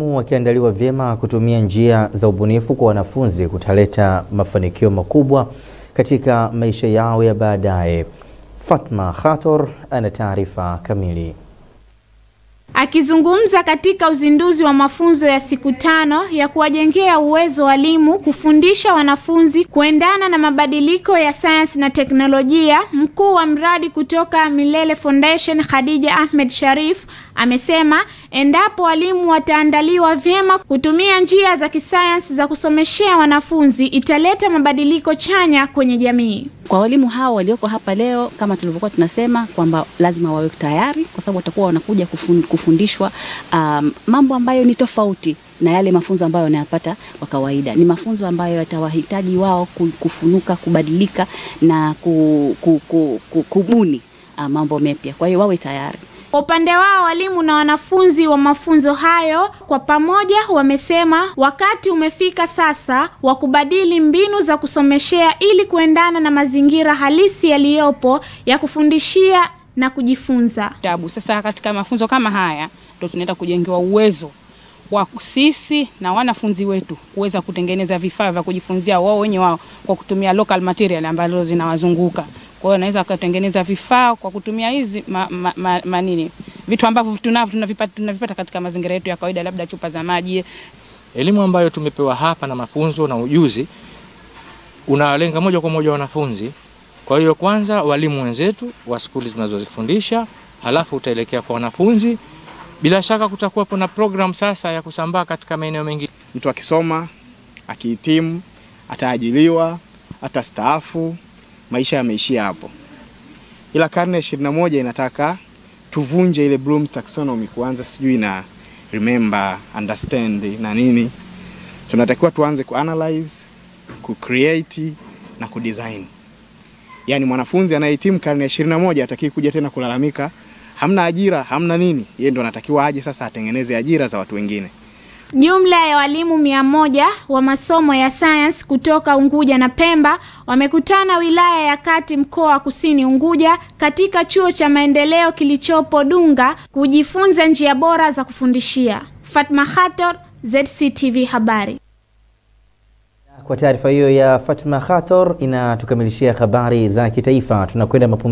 walimu wakiandaliwa vyema kutumia njia za ubunifu kwa wanafunzi kutaleta mafanikio makubwa katika maisha yao ya baadaye. Fatma Khator ana taarifa kamili. Akizungumza katika uzinduzi wa mafunzo ya siku tano ya kuwajengea uwezo walimu kufundisha wanafunzi kuendana na mabadiliko ya sayansi na teknolojia, mkuu wa mradi kutoka Milele Foundation Khadija Ahmed Sharif amesema endapo walimu wataandaliwa vyema kutumia njia za kisayansi za kusomeshea wanafunzi italeta mabadiliko chanya kwenye jamii. Kwa walimu hao walioko hapa leo, kama tulivyokuwa tunasema kwamba lazima wawe tayari, kwa sababu watakuwa wanakuja kufundisha wanafundishwa um, mambo ambayo ni tofauti na yale mafunzo ambayo wanayapata kwa kawaida. Ni mafunzo ambayo yatawahitaji wao kufunuka, kubadilika na kubuni uh, mambo mepya. Kwa hiyo wawe tayari. Kwa upande wao walimu na wanafunzi wa mafunzo hayo kwa pamoja wamesema wakati umefika sasa wa kubadili mbinu za kusomeshea ili kuendana na mazingira halisi yaliyopo ya kufundishia na kujifunza tabu. Sasa katika mafunzo kama haya ndo tunaenda kujengewa uwezo wa sisi na wanafunzi wetu kuweza kutengeneza vifaa vya kujifunzia wao wenye wao kwa kutumia local material ambazo zinawazunguka. Kwa hiyo anaweza kutengeneza vifaa kwa kutumia hizi ma, ma, ma, ma, vitu ambavyo tunavyo tunavipata, tunavipata katika mazingira yetu ya kawaida, labda chupa za maji. Elimu ambayo tumepewa hapa na mafunzo na ujuzi unawalenga moja kwa moja wanafunzi kwa hiyo kwanza walimu wenzetu wa skuli tunazozifundisha, halafu utaelekea kwa wanafunzi. Bila shaka kutakuwa na program sasa ya kusambaa katika maeneo mengine. Mtu akisoma akihitimu, ataajiliwa, atastaafu, maisha yameishia hapo, ila karne ya 21 inataka tuvunje ile Bloom's taxonomy, kuanza sijui na remember, understand na nini. Tunatakiwa tuanze ku analyze, ku create na ku design yani mwanafunzi anayehitimu karne ya 21 hataki kuja tena kulalamika hamna ajira, hamna nini. Yeye ndo anatakiwa aje sasa atengeneze ajira za watu wengine. Jumla ya walimu mia moja wa masomo ya sayansi kutoka Unguja na Pemba wamekutana wilaya ya Kati mkoa wa Kusini Unguja katika chuo cha maendeleo kilichopo Dunga kujifunza njia bora za kufundishia. Fatma Khator, ZCTV Habari. Kwa taarifa hiyo ya Fatma Khator inatukamilishia habari za kitaifa, tunakwenda mapumziko.